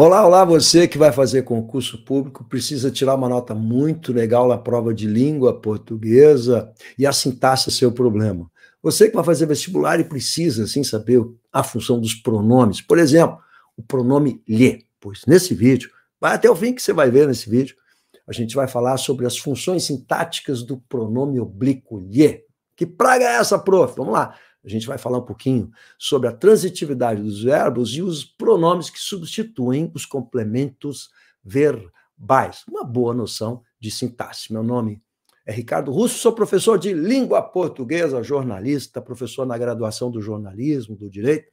Olá, olá, você que vai fazer concurso público precisa tirar uma nota muito legal na prova de língua portuguesa e a sintaxe é seu problema. Você que vai fazer vestibular e precisa, assim, saber a função dos pronomes. Por exemplo, o pronome lhe. Pois nesse vídeo, vai até o fim que você vai ver nesse vídeo, a gente vai falar sobre as funções sintáticas do pronome oblíquo lhe. Que praga é essa, prof? Vamos lá a gente vai falar um pouquinho sobre a transitividade dos verbos e os pronomes que substituem os complementos verbais. Uma boa noção de sintaxe. Meu nome é Ricardo Russo, sou professor de língua portuguesa, jornalista, professor na graduação do jornalismo, do direito,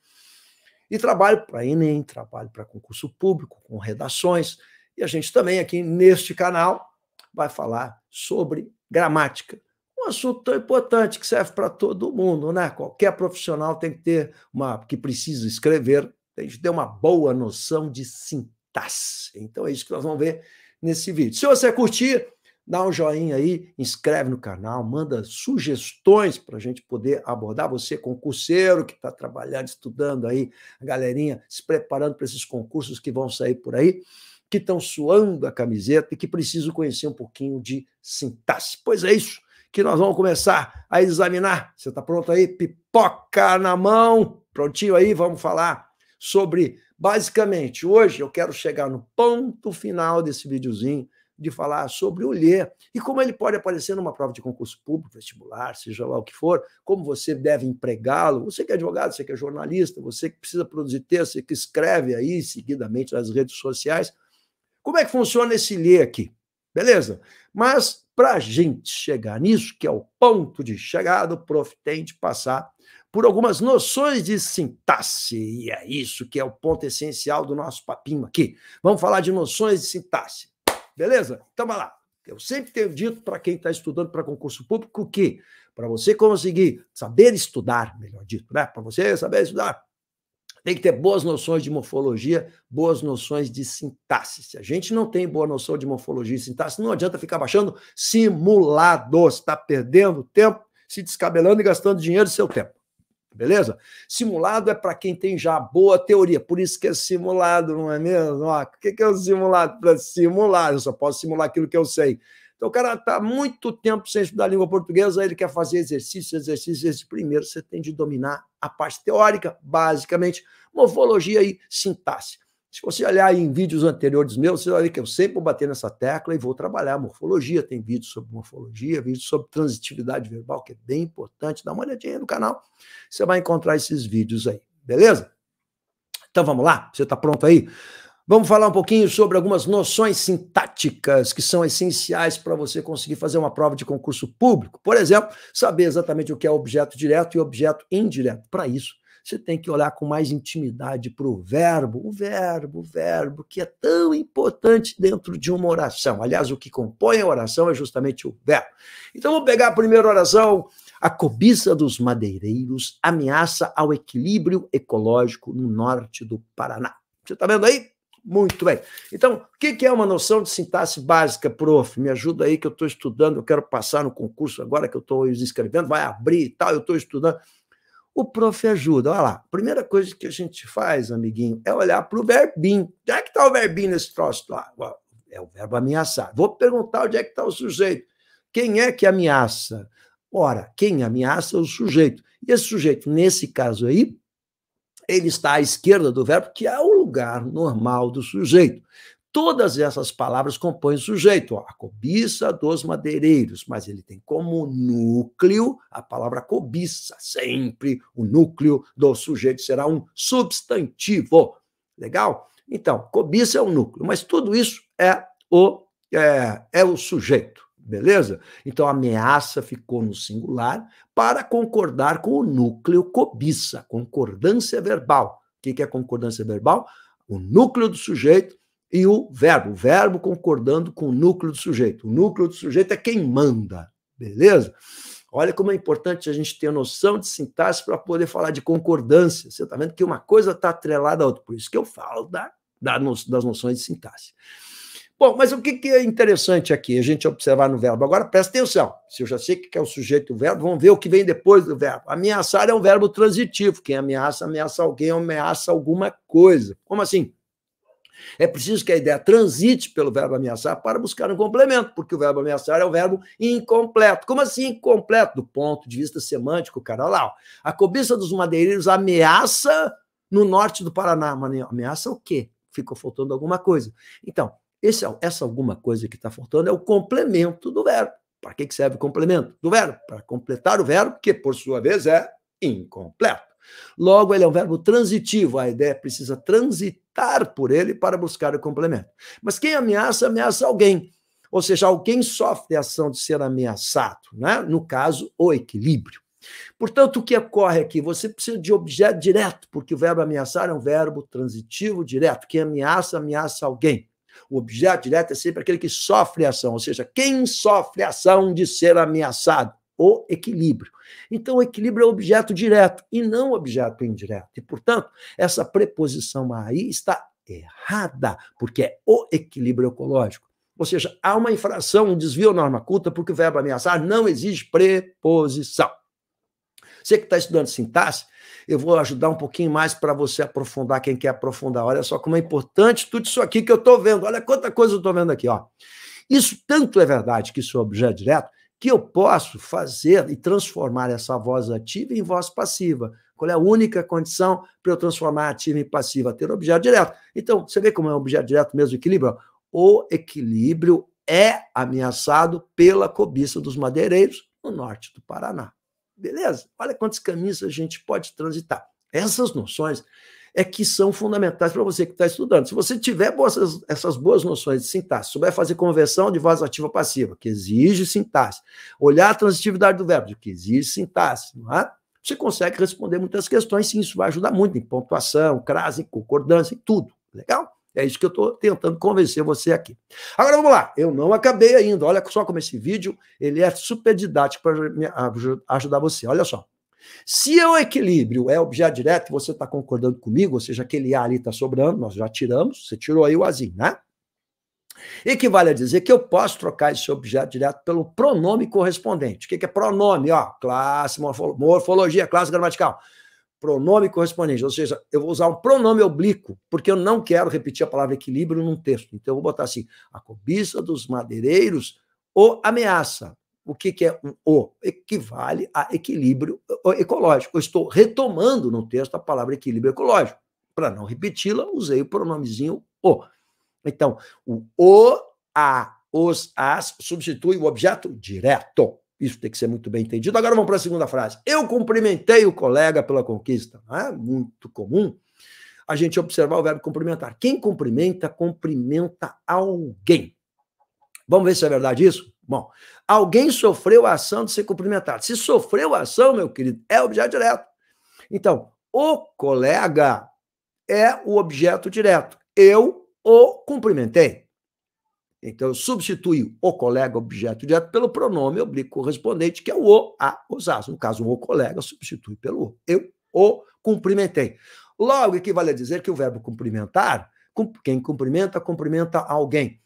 e trabalho para Enem, trabalho para concurso público, com redações, e a gente também aqui neste canal vai falar sobre gramática, um assunto tão importante que serve para todo mundo, né? Qualquer profissional tem que ter uma que precisa escrever, tem que ter uma boa noção de sintaxe. Então é isso que nós vamos ver nesse vídeo. Se você curtir, dá um joinha aí, inscreve no canal, manda sugestões para a gente poder abordar você, concurseiro que está trabalhando, estudando aí, a galerinha se preparando para esses concursos que vão sair por aí, que estão suando a camiseta e que precisam conhecer um pouquinho de sintaxe. Pois é isso que nós vamos começar a examinar. Você está pronto aí? Pipoca na mão. Prontinho aí? Vamos falar sobre. Basicamente, hoje eu quero chegar no ponto final desse videozinho de falar sobre o ler e como ele pode aparecer numa prova de concurso público, vestibular, seja lá o que for, como você deve empregá-lo. Você que é advogado, você que é jornalista, você que precisa produzir texto, você que escreve aí seguidamente nas redes sociais. Como é que funciona esse ler aqui? Beleza? Mas para a gente chegar nisso, que é o ponto de chegada, o prof tem de passar por algumas noções de sintaxe, e é isso que é o ponto essencial do nosso papinho aqui. Vamos falar de noções de sintaxe. Beleza? Então vai lá. Eu sempre tenho dito para quem está estudando para concurso público que para você conseguir saber estudar, melhor dito, né? Para você saber estudar, tem que ter boas noções de morfologia, boas noções de sintaxe. Se a gente não tem boa noção de morfologia e sintaxe, não adianta ficar baixando simulados. Está perdendo tempo, se descabelando e gastando dinheiro e seu tempo. Beleza? Simulado é para quem tem já boa teoria, por isso que é simulado, não é mesmo? Ó, o que, é o um simulado? Para simular, eu só posso simular aquilo que eu sei. Então, o cara está muito tempo sem estudar língua portuguesa, ele quer fazer exercício, exercício, exercício. Primeiro, você tem de dominar a parte teórica, basicamente, morfologia e sintaxe. Se você olhar em vídeos anteriores meus, você vai ver que eu sempre vou bater nessa tecla e vou trabalhar morfologia. Tem vídeos sobre morfologia, vídeos sobre transitividade verbal, que é bem importante. Dá uma olhadinha no canal, você vai encontrar esses vídeos aí, beleza? Então vamos lá? Você está pronto aí? Vamos falar um pouquinho sobre algumas noções sintáticas que são essenciais para você conseguir fazer uma prova de concurso público. Por exemplo, saber exatamente o que é objeto direto e objeto indireto. Para isso, você tem que olhar com mais intimidade para o verbo, o verbo, o verbo, que é tão importante dentro de uma oração. Aliás, o que compõe a oração é justamente o verbo. Então, vamos pegar a primeira oração. A cobiça dos madeireiros ameaça ao equilíbrio ecológico no norte do Paraná. Você está vendo aí? Muito bem. Então, o que é uma noção de sintaxe básica, prof? Me ajuda aí que eu estou estudando, eu quero passar no concurso agora que eu estou inscrevendo, vai abrir e tal, eu estou estudando. O prof ajuda. Olha lá, primeira coisa que a gente faz, amiguinho, é olhar para o verbinho. Onde é que está o verbinho nesse troço lá? É o verbo ameaçar. Vou perguntar onde é que está o sujeito. Quem é que ameaça? Ora, quem ameaça é o sujeito. E esse sujeito, nesse caso aí, ele está à esquerda do verbo, que é o lugar normal do sujeito. Todas essas palavras compõem o sujeito, ó, a cobiça dos madeireiros, mas ele tem como núcleo a palavra cobiça. Sempre o núcleo do sujeito será um substantivo. Legal? Então, cobiça é o núcleo, mas tudo isso é o, é, é o sujeito. Beleza? Então, ameaça ficou no singular para concordar com o núcleo cobiça, concordância verbal. O que é concordância verbal? O núcleo do sujeito e o verbo. O verbo concordando com o núcleo do sujeito. O núcleo do sujeito é quem manda. Beleza? Olha como é importante a gente ter noção de sintaxe para poder falar de concordância. Você está vendo que uma coisa está atrelada à outra. Por isso que eu falo da, da no, das noções de sintaxe. Bom, mas o que, que é interessante aqui, a gente observar no verbo? Agora presta atenção. Se eu já sei o que é o sujeito do verbo, vamos ver o que vem depois do verbo. Ameaçar é um verbo transitivo. Quem ameaça, ameaça alguém, ameaça alguma coisa. Como assim? É preciso que a ideia transite pelo verbo ameaçar para buscar um complemento, porque o verbo ameaçar é um verbo incompleto. Como assim incompleto? Do ponto de vista semântico, cara, lá, ó. a cobiça dos madeireiros ameaça no norte do Paraná. Mas ameaça o quê? Ficou faltando alguma coisa. Então, esse, é essa é alguma coisa que está faltando é o complemento do verbo. Para que, serve o complemento do verbo? Para completar o verbo, que por sua vez é incompleto. Logo, ele é um verbo transitivo, a ideia precisa transitar por ele para buscar o complemento. Mas quem ameaça, ameaça alguém. Ou seja, alguém sofre a ação de ser ameaçado, né? no caso, o equilíbrio. Portanto, o que ocorre aqui? Você precisa de objeto direto, porque o verbo ameaçar é um verbo transitivo direto. Quem ameaça, ameaça alguém. O objeto direto é sempre aquele que sofre ação, ou seja, quem sofre ação de ser ameaçado? O equilíbrio. Então, o equilíbrio é objeto direto e não objeto indireto. E, portanto, essa preposição aí está errada, porque é o equilíbrio ecológico. Ou seja, há uma infração, um desvio norma culta, porque o verbo ameaçar não exige preposição. Você que está estudando sintaxe, eu vou ajudar um pouquinho mais para você aprofundar quem quer aprofundar. Olha só como é importante tudo isso aqui que eu estou vendo. Olha quanta coisa eu estou vendo aqui, ó. Isso tanto é verdade que isso é objeto direto que eu posso fazer e transformar essa voz ativa em voz passiva. Qual é a única condição para eu transformar ativa em passiva? Ter objeto direto. Então, você vê como é um objeto direto mesmo equilíbrio? O equilíbrio é ameaçado pela cobiça dos madeireiros no norte do Paraná. Beleza? Olha quantos caminhos a gente pode transitar. Essas noções é que são fundamentais para você que está estudando. Se você tiver boas, essas boas noções de sintaxe, souber fazer conversão de voz ativa passiva, que exige sintaxe, olhar a transitividade do verbo, que exige sintaxe, é? você consegue responder muitas questões, sim, isso vai ajudar muito em pontuação, crase, concordância, em tudo. Legal? É isso que eu estou tentando convencer você aqui. Agora vamos lá, eu não acabei ainda. Olha só como esse vídeo ele é super didático para ajudar você. Olha só. Se é o equilíbrio é objeto direto, você está concordando comigo, ou seja, aquele A ali está sobrando, nós já tiramos, você tirou aí o Azinho, né? Equivale a dizer que eu posso trocar esse objeto direto pelo pronome correspondente. O que é pronome? Ó, classe, morfologia, classe gramatical pronome correspondente, ou seja, eu vou usar um pronome oblíquo, porque eu não quero repetir a palavra equilíbrio num texto. Então eu vou botar assim: a cobiça dos madeireiros o ameaça. O que, que é um o? Equivale a equilíbrio ecológico. Eu estou retomando no texto a palavra equilíbrio ecológico. Para não repeti-la, usei o pronomezinho o. Então, o o, a, os, as substitui o objeto direto. Isso tem que ser muito bem entendido. Agora vamos para a segunda frase. Eu cumprimentei o colega pela conquista. Não é muito comum a gente observar o verbo cumprimentar. Quem cumprimenta, cumprimenta alguém. Vamos ver se é verdade isso? Bom, alguém sofreu a ação de ser cumprimentado. Se sofreu a ação, meu querido, é objeto direto. Então, o colega é o objeto direto. Eu o cumprimentei. Então, eu substituí o colega objeto direto pelo pronome oblíquo correspondente, que é o o, a, os as. No caso, o colega substitui pelo o. Eu o cumprimentei. Logo, equivale a dizer que o verbo cumprimentar, quem cumprimenta, cumprimenta alguém.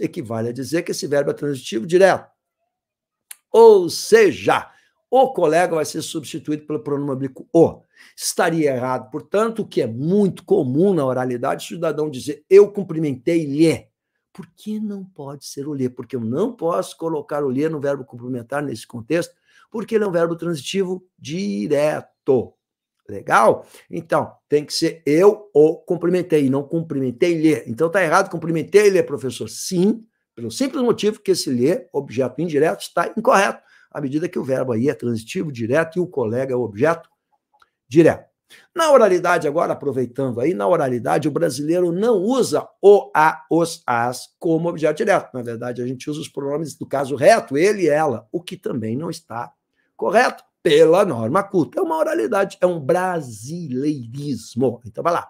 Equivale a dizer que esse verbo é transitivo direto. Ou seja, o colega vai ser substituído pelo pronome oblíquo o. Estaria errado, portanto, o que é muito comum na oralidade, o cidadão dizer eu cumprimentei-lhe. Por que não pode ser olê? Porque eu não posso colocar olê no verbo complementar nesse contexto, porque ele é um verbo transitivo direto. Legal? Então, tem que ser eu o cumprimentei, não cumprimentei-lhe. Então, tá errado cumprimentei-lhe, professor. Sim, pelo simples motivo que esse lhe, objeto indireto, está incorreto, à medida que o verbo aí é transitivo direto e o colega é o objeto direto. Na oralidade, agora aproveitando aí, na oralidade, o brasileiro não usa o, a, os, as como objeto direto. Na verdade, a gente usa os pronomes do caso reto, ele e ela, o que também não está correto pela norma culta. É uma oralidade, é um brasileirismo. Então, vai lá.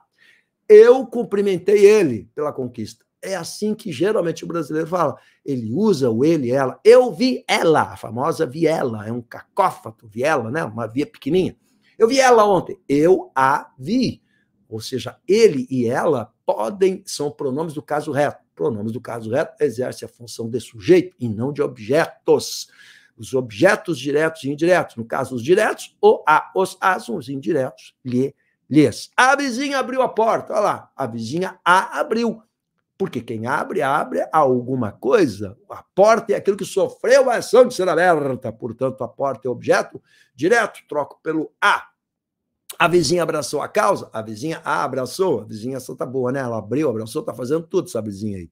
Eu cumprimentei ele pela conquista. É assim que geralmente o brasileiro fala. Ele usa o ele, ela. Eu vi ela, a famosa viela, é um cacófato, viela, né? Uma via pequenininha. Eu vi ela ontem. Eu a vi. Ou seja, ele e ela podem, são pronomes do caso reto. Pronomes do caso reto exerce a função de sujeito e não de objetos. Os objetos diretos e indiretos, no caso, os diretos, o a, os as, os indiretos, lhe, lhes. A vizinha abriu a porta, olha lá, a vizinha a abriu. Porque quem abre, abre alguma coisa. A porta é aquilo que sofreu a ação de ser aberta. Portanto, a porta é objeto direto, troco pelo A. A vizinha abraçou a causa? A vizinha A abraçou. A vizinha só tá boa, né? Ela abriu, abraçou, tá fazendo tudo essa vizinha aí.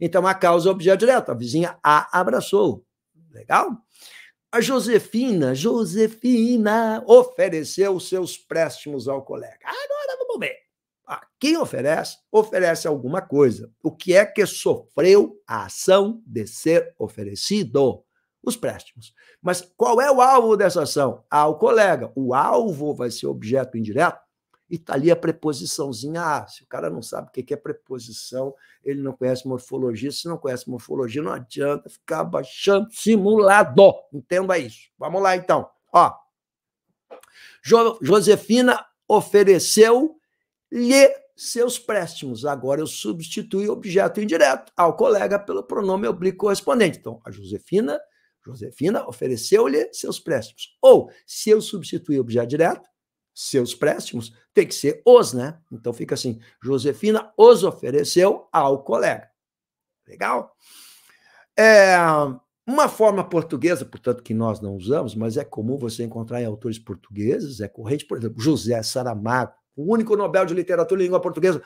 Então, a causa é objeto direto. A vizinha A abraçou. Legal? A Josefina, Josefina, ofereceu seus préstimos ao colega. Agora vamos ver. Ah, quem oferece, oferece alguma coisa. O que é que sofreu a ação de ser oferecido? Os préstimos. Mas qual é o alvo dessa ação? Ao ah, o colega. O alvo vai ser objeto indireto? E está ali a preposiçãozinha. Ah, se o cara não sabe o que é preposição, ele não conhece morfologia. Se não conhece morfologia, não adianta ficar baixando simulado. Entenda isso. Vamos lá, então. Ó. Jo Josefina ofereceu lhe seus préstimos. Agora eu substituo o objeto indireto ao colega pelo pronome oblíquo correspondente. Então, a Josefina, Josefina ofereceu-lhe seus préstimos. Ou, se eu substituir o objeto direto, seus préstimos, tem que ser os, né? Então fica assim: Josefina os ofereceu ao colega. Legal? É, uma forma portuguesa, portanto, que nós não usamos, mas é comum você encontrar em autores portugueses, é corrente, por exemplo, José Saramago, o único Nobel de Literatura em Língua Portuguesa,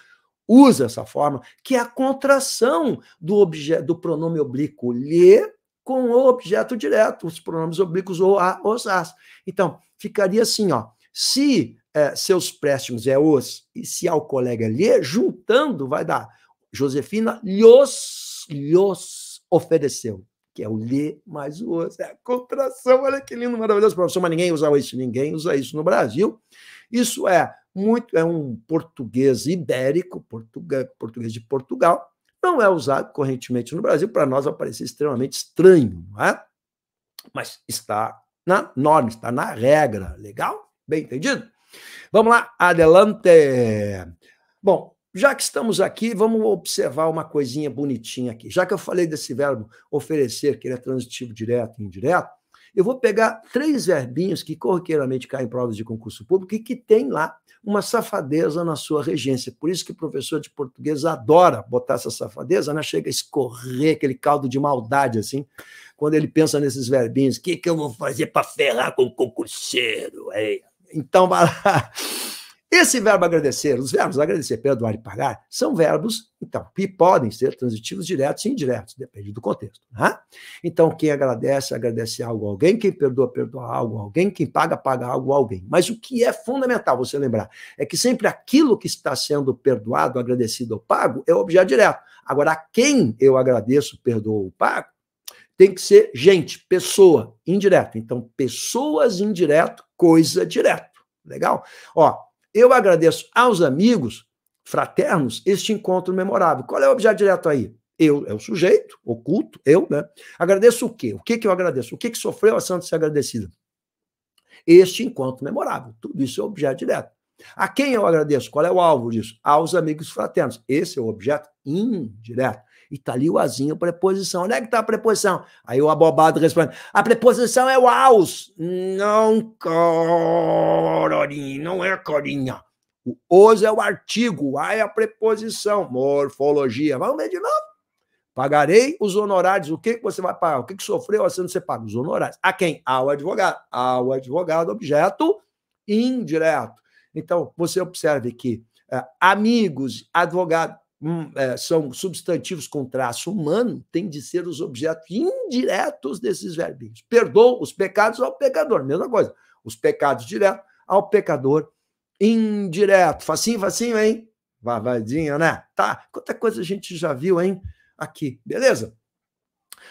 usa essa forma, que é a contração do, obje, do pronome oblíquo lhe com o objeto direto, os pronomes oblíquos ou a, os, as. Então, ficaria assim, ó. Se é, seus préstimos é os, e se ao colega lhe, juntando, vai dar. Josefina lhos, lhos ofereceu, que é o lhe mais o os. É a contração, olha que lindo, maravilhoso, professor, mas ninguém usa isso, ninguém usa isso no Brasil. Isso é muito é um português ibérico, português, português de Portugal, não é usado correntemente no Brasil, para nós vai parecer extremamente estranho, não é? mas está na norma, está na regra, legal? Bem entendido? Vamos lá, adelante! Bom, já que estamos aqui, vamos observar uma coisinha bonitinha aqui. Já que eu falei desse verbo oferecer, que ele é transitivo direto e indireto, eu vou pegar três verbinhos que corriqueiramente caem em provas de concurso público e que tem lá uma safadeza na sua regência. Por isso que o professor de português adora botar essa safadeza, né? chega a escorrer aquele caldo de maldade, assim, quando ele pensa nesses verbinhos. O que, que eu vou fazer para ferrar com o concurseiro? Então, vai lá. Esse verbo agradecer, os verbos agradecer, perdoar e pagar, são verbos, então, que podem ser transitivos diretos e indiretos, depende do contexto. Né? Então, quem agradece, agradece algo a alguém, quem perdoa, perdoa algo a alguém, quem paga, paga algo a alguém. Mas o que é fundamental você lembrar é que sempre aquilo que está sendo perdoado, agradecido ou pago é o objeto direto. Agora, a quem eu agradeço, perdoo ou pago, tem que ser gente, pessoa, indireto. Então, pessoas indireto, coisa direto. Legal? Ó, eu agradeço aos amigos fraternos este encontro memorável. Qual é o objeto direto aí? Eu, é o sujeito, oculto, eu, né? Agradeço o quê? O que, que eu agradeço? O que, que sofreu a santa ser agradecida? Este encontro memorável. Tudo isso é objeto direto. A quem eu agradeço? Qual é o alvo disso? Aos amigos fraternos. Esse é o objeto indireto. E tá ali o azinho, preposição. Onde é que tá a preposição? Aí o abobado responde: a preposição é o aus. Não, corinha, não é corinha. O os é o artigo, o a é a preposição. Morfologia. Vamos ver de novo? Pagarei os honorários. O que você vai pagar? O que, sofreu sofreu? Assim você não paga os honorários. A quem? Ao advogado. Ao advogado, objeto indireto. Então, você observe que é, amigos, advogado, Hum, é, são substantivos com traço humano, tem de ser os objetos indiretos desses verbinhos. Perdoa os pecados ao pecador, mesma coisa. Os pecados diretos ao pecador indireto. Facinho, facinho, hein? Vavadinha, né? Tá. Quanta coisa a gente já viu, hein? Aqui, beleza?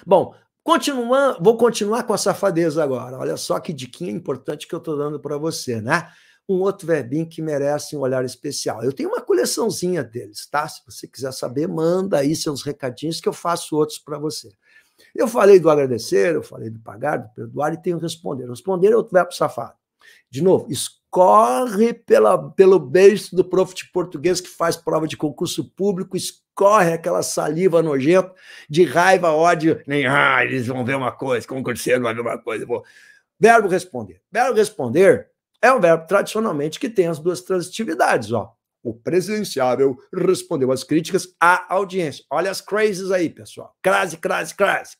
Bom, continuando, vou continuar com a safadeza agora. Olha só que diquinha importante que eu tô dando para você, né? um outro verbinho que merece um olhar especial. Eu tenho uma coleçãozinha deles, tá? Se você quiser saber, manda aí seus recadinhos que eu faço outros para você. Eu falei do agradecer, eu falei do pagar, do perdoar e tenho responder. Responder é outro verbo safado. De novo, escorre pela, pelo beijo do prof de português que faz prova de concurso público, escorre aquela saliva nojenta de raiva, ódio, nem, ah, eles vão ver uma coisa, concurseiro vai ver uma coisa. Vou. Verbo responder. Verbo responder é um verbo tradicionalmente que tem as duas transitividades, ó. O presidenciável respondeu às críticas à audiência. Olha as crazes aí, pessoal. Crase, crase, crase.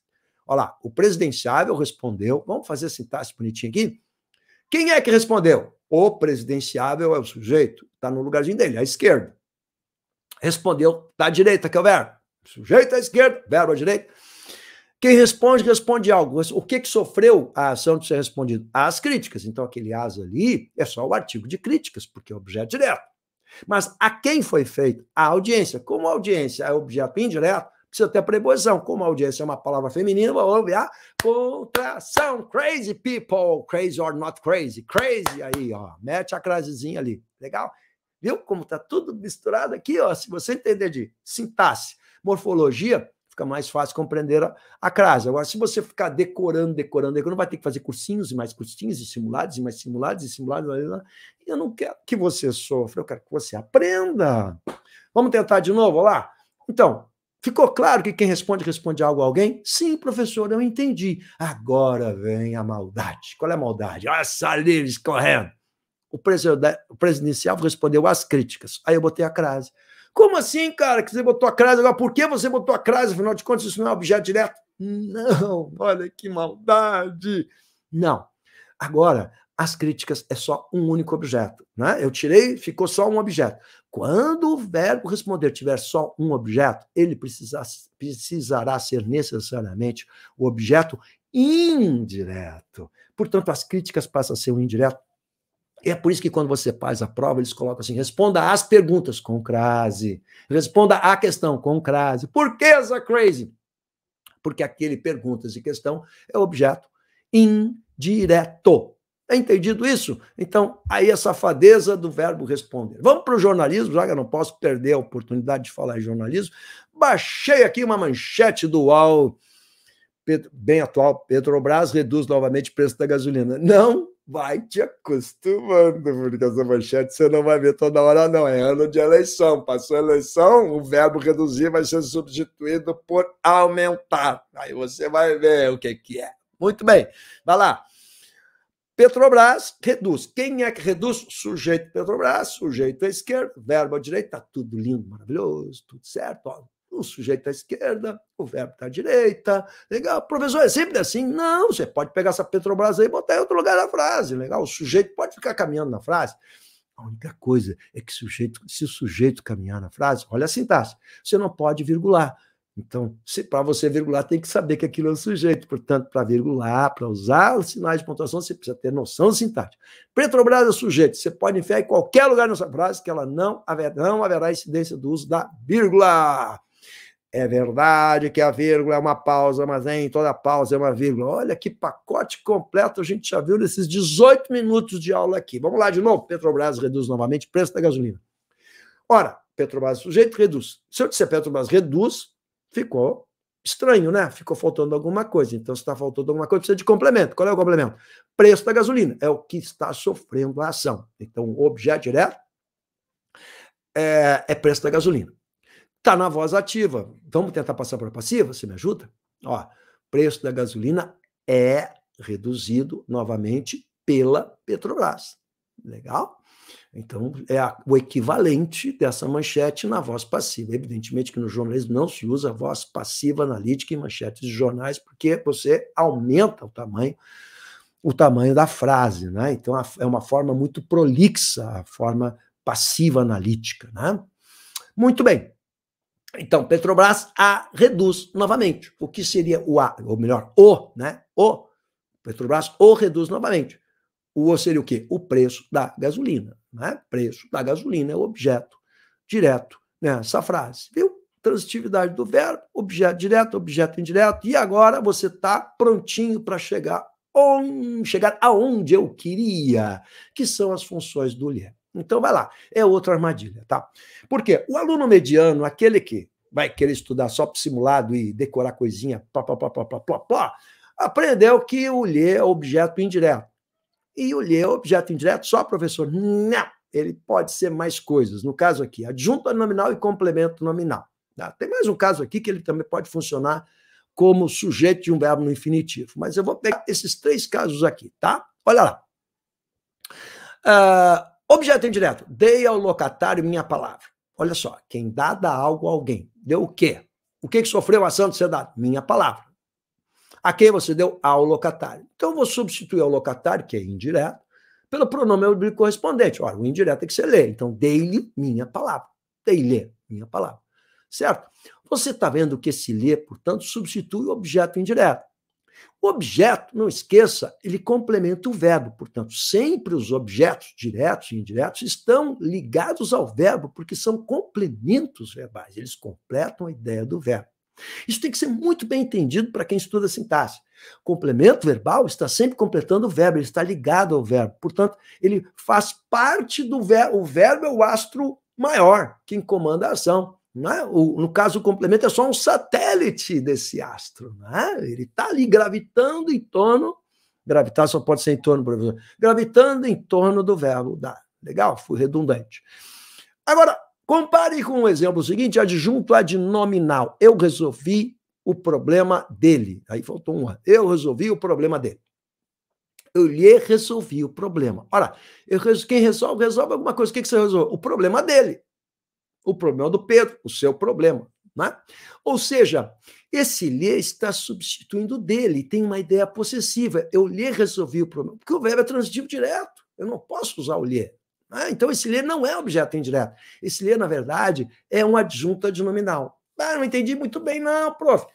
Olha lá, o presidenciável respondeu. Vamos fazer a sintaxe bonitinha aqui? Quem é que respondeu? O presidenciável é o sujeito, está no lugarzinho dele, à esquerda. Respondeu, está à direita, que é o verbo. Sujeito à esquerda, verbo à direita. Quem responde, responde algo. O que, que sofreu a ação de ser respondido? As críticas. Então, aquele as ali é só o artigo de críticas, porque é objeto direto. Mas a quem foi feito? A audiência. Como a audiência é objeto indireto, precisa ter preposição. Como a audiência é uma palavra feminina, houve a contração. Crazy people, crazy or not crazy. Crazy aí, ó. Mete a crasezinha ali. Legal? Viu como tá tudo misturado aqui, ó? Se você entender de sintaxe, morfologia, fica mais fácil compreender a, a crase. Agora, se você ficar decorando, decorando, decorando, vai ter que fazer cursinhos e mais cursinhos, e simulados, e mais simulados, e simulados. E eu não quero que você sofra, eu quero que você aprenda. Vamos tentar de novo, olha lá? Então, ficou claro que quem responde, responde algo a alguém? Sim, professor, eu entendi. Agora vem a maldade. Qual é a maldade? Olha livre correndo. O presidencial respondeu às críticas. Aí eu botei a crase. Como assim, cara, que você botou a crase? Agora, por que você botou a crase? Afinal de contas, isso não é objeto direto? Não, olha que maldade. Não. Agora, as críticas é só um único objeto. Né? Eu tirei, ficou só um objeto. Quando o verbo responder tiver só um objeto, ele precisa, precisará ser necessariamente o objeto indireto. Portanto, as críticas passam a ser um indireto é por isso que quando você faz a prova, eles colocam assim: responda às perguntas com crase, responda à questão com crase. Por que essa crazy? Porque aquele perguntas e questão é objeto indireto. É entendido isso? Então, aí a safadeza do verbo responder. Vamos para o jornalismo, já que eu não posso perder a oportunidade de falar em jornalismo. Baixei aqui uma manchete do UOL, bem atual, Petrobras reduz novamente o preço da gasolina. Não vai te acostumando, porque essa manchete você não vai ver toda hora, não. É ano de eleição. Passou a eleição, o verbo reduzir vai ser substituído por aumentar. Aí você vai ver o que, que é. Muito bem, vai lá. Petrobras reduz. Quem é que reduz? Sujeito Petrobras, sujeito à esquerda, verbo à direita, tá tudo lindo, maravilhoso, tudo certo. Ó, o sujeito está à esquerda, o verbo está à direita. Legal, professor, é sempre assim? Não, você pode pegar essa Petrobras aí e botar em outro lugar da frase. Legal, o sujeito pode ficar caminhando na frase. A única coisa é que sujeito, se o sujeito caminhar na frase, olha a sintaxe, você não pode virgular. Então, para você virgular, tem que saber que aquilo é o sujeito. Portanto, para virgular, para usar os sinais de pontuação, você precisa ter noção sintática. Petrobras é sujeito. Você pode enfiar em qualquer lugar nessa frase que ela não haverá, não haverá incidência do uso da vírgula. É verdade que a vírgula é uma pausa, mas nem é toda pausa é uma vírgula. Olha que pacote completo a gente já viu nesses 18 minutos de aula aqui. Vamos lá de novo. Petrobras reduz novamente o preço da gasolina. Ora, Petrobras sujeito reduz. Se eu disser Petrobras reduz, ficou estranho, né? Ficou faltando alguma coisa. Então, se está faltando alguma coisa, precisa de complemento. Qual é o complemento? Preço da gasolina. É o que está sofrendo a ação. Então, o objeto direto é, é preço da gasolina. Está na voz ativa. Vamos tentar passar para passiva? Você me ajuda? Ó, preço da gasolina é reduzido novamente pela Petrobras. Legal? Então, é a, o equivalente dessa manchete na voz passiva. Evidentemente que no jornalismo não se usa voz passiva analítica em manchetes de jornais, porque você aumenta o tamanho o tamanho da frase, né? Então, a, é uma forma muito prolixa, a forma passiva analítica, né? Muito bem. Então, Petrobras A reduz novamente. O que seria o A, ou melhor, O, né? O. Petrobras O reduz novamente. O O seria o quê? O preço da gasolina. Né? Preço da gasolina é o objeto direto nessa frase, viu? Transitividade do verbo, objeto direto, objeto indireto, e agora você está prontinho para chegar, onde chegar aonde eu queria, que são as funções do Lier. Então vai lá, é outra armadilha, tá? Porque o aluno mediano, aquele que vai querer estudar só para simulado e decorar coisinha, plá, plá, plá, plá, plá, plá, plá, aprendeu que o lê é objeto indireto. E o lê é objeto indireto só, professor? Não! Né? Ele pode ser mais coisas. No caso aqui, adjunto nominal e complemento nominal. Tá? Tem mais um caso aqui que ele também pode funcionar como sujeito de um verbo no infinitivo. Mas eu vou pegar esses três casos aqui, tá? Olha lá. Uh, Objeto indireto. Dei ao locatário minha palavra. Olha só, quem dá, dá algo a alguém. Deu o quê? O que, que sofreu a ação de ser dado? Minha palavra. A quem você deu? Ao locatário. Então eu vou substituir ao locatário, que é indireto, pelo pronome oblíquo correspondente. Ora, o indireto é que você lê. Então, dei-lhe minha palavra. Dei-lhe minha palavra. Certo? Você está vendo que esse lê, portanto, substitui o objeto indireto. Objeto, não esqueça, ele complementa o verbo, portanto, sempre os objetos diretos e indiretos estão ligados ao verbo, porque são complementos verbais, eles completam a ideia do verbo. Isso tem que ser muito bem entendido para quem estuda sintaxe. Complemento verbal está sempre completando o verbo, ele está ligado ao verbo. Portanto, ele faz parte do verbo. O verbo é o astro maior, quem comanda a ação. É? O, no caso, o complemento é só um satélite desse astro. É? Ele está ali gravitando em torno. Gravitar só pode ser em torno, Gravitando em torno do verbo dar. Legal? Fui redundante. Agora, compare com o exemplo seguinte: adjunto adnominal. Eu resolvi o problema dele. Aí faltou um. Eu resolvi o problema dele. Eu lhe resolvi o problema. Ora, eu, quem resolve, resolve alguma coisa. O que, que você resolve? O problema dele. O problema é do Pedro, o seu problema. Né? Ou seja, esse lhe está substituindo dele, tem uma ideia possessiva. Eu lhe resolvi o problema, porque o verbo é transitivo direto. Eu não posso usar o lhe. Né? Então, esse lhe não é objeto indireto. Esse lhe, na verdade, é um adjunto adnominal. Ah, não entendi muito bem, não, prof.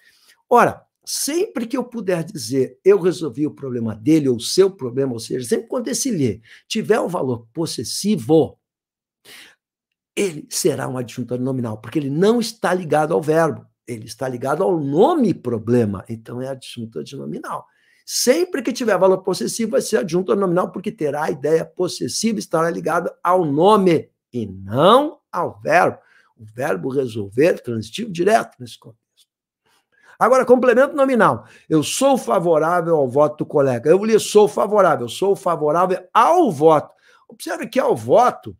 Ora, sempre que eu puder dizer eu resolvi o problema dele ou seu problema, ou seja, sempre quando esse lhe tiver um valor possessivo, ele será um adjunto nominal, porque ele não está ligado ao verbo, ele está ligado ao nome problema, então é adjunto nominal Sempre que tiver valor possessivo, vai ser adjunto nominal, porque terá a ideia possessiva, estará ligado ao nome e não ao verbo. O verbo resolver, transitivo direto nesse contexto. Agora, complemento nominal. Eu sou favorável ao voto do colega. Eu lhe sou favorável, eu sou favorável ao voto. Observe que ao voto,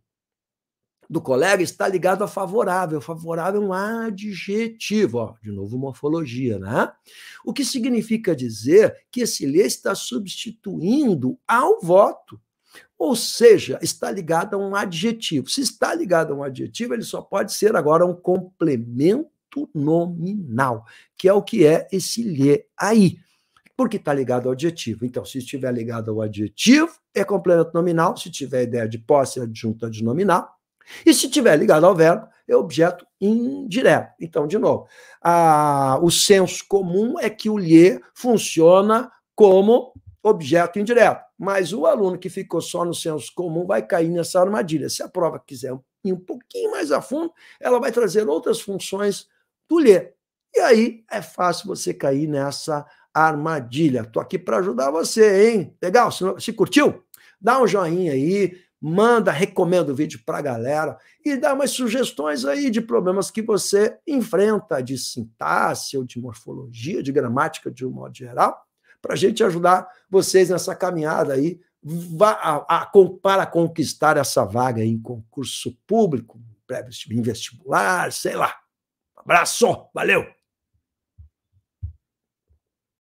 do colega está ligado a favorável. Favorável é um adjetivo, ó, de novo morfologia, né? O que significa dizer que esse lê está substituindo ao voto. Ou seja, está ligado a um adjetivo. Se está ligado a um adjetivo, ele só pode ser agora um complemento nominal, que é o que é esse lê aí porque está ligado ao adjetivo. Então, se estiver ligado ao adjetivo, é complemento nominal. Se tiver ideia de posse, é adjunta de nominal. E se tiver ligado ao verbo, é objeto indireto. Então, de novo, a, o senso comum é que o lhe funciona como objeto indireto. Mas o aluno que ficou só no senso comum vai cair nessa armadilha. Se a prova quiser ir um pouquinho mais a fundo, ela vai trazer outras funções do lhe. E aí é fácil você cair nessa armadilha. Estou aqui para ajudar você, hein? Legal? Se, se curtiu? Dá um joinha aí, manda, recomenda o vídeo para a galera e dá umas sugestões aí de problemas que você enfrenta de sintaxe ou de morfologia, de gramática de um modo geral, para a gente ajudar vocês nessa caminhada aí a, a, para conquistar essa vaga em concurso público, em vestibular, sei lá. Abraço, valeu!